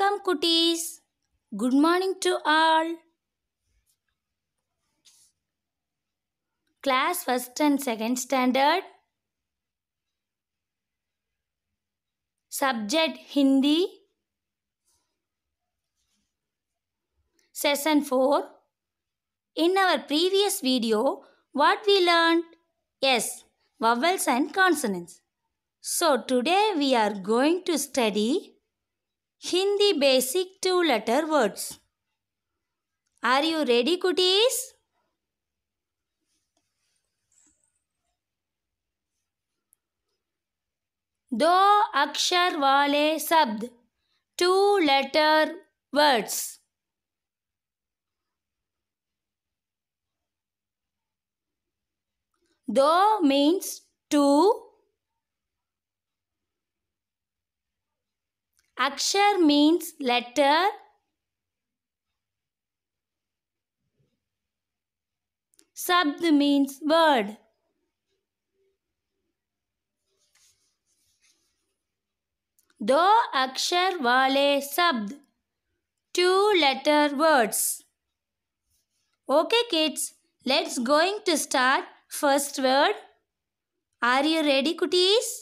Welcome cuties. Good morning to all. Class 1st and 2nd standard. Subject Hindi. Session 4. In our previous video, what we learned? Yes, vowels and consonants. So today we are going to study Hindi basic two letter words. Are you ready, cuties? दो अक्षर वाले शब्द two letter words दो means two Akshar means letter. Sabd means word. Do Akshar Vale Sabd. Two letter words. Okay kids, let's going to start first word. Are you ready cuties?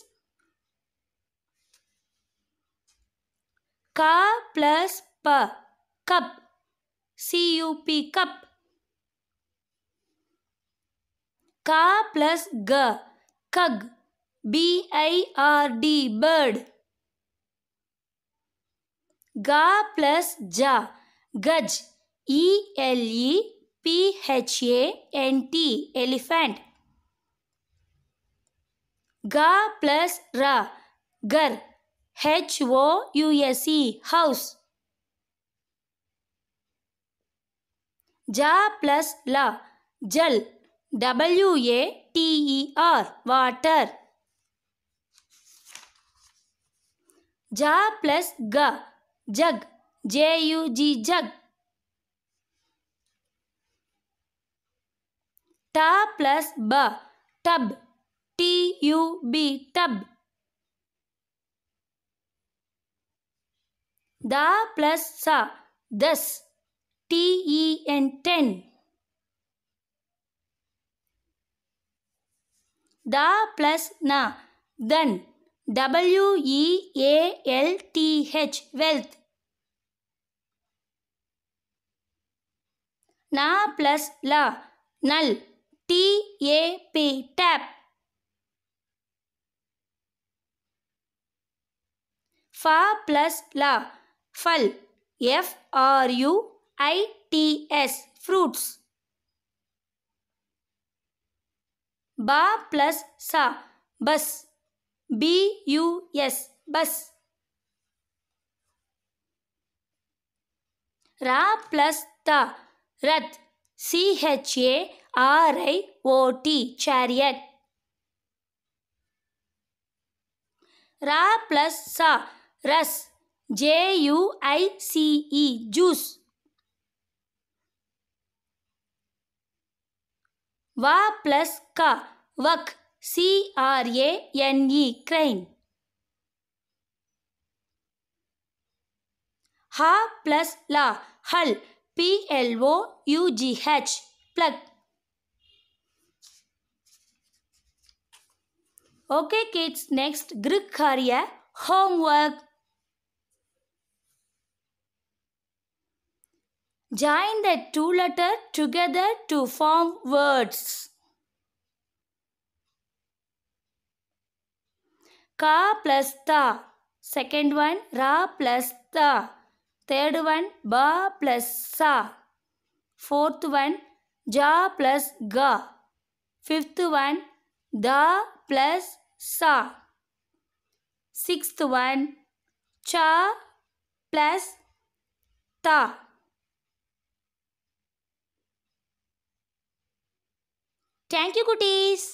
का plus प कप C U P cup का plus ग कग B I R D bird गा plus जा गज E L E P H A N T elephant गा प्लस रा गर H O U S E house जा प्लस ला जल W A T E R water जा प्लस ग जग जे यू जी जग टा प्लस ब टब T U B tub the plus sa thus t e n ten the plus na then w e a l t h wealth na plus la null t a p tap fa plus la फल F R U I T S fruits बा plus सा बस B U S bus रा plus ता रथ C H A R I O T chariot रा plus सा रस J U I C E juice वा प्लस का वक C R A N E crane हा प्लस ला हल P L O U G H plough Okay kids, next Greek career homework. Join the two letters together to form words. Ka plus ta. Second one, ra plus ta. Third one, ba plus sa. Fourth one, ja plus ga. Fifth one, da plus sa. Sixth one, cha plus ta. Thank you குட்டீஸ்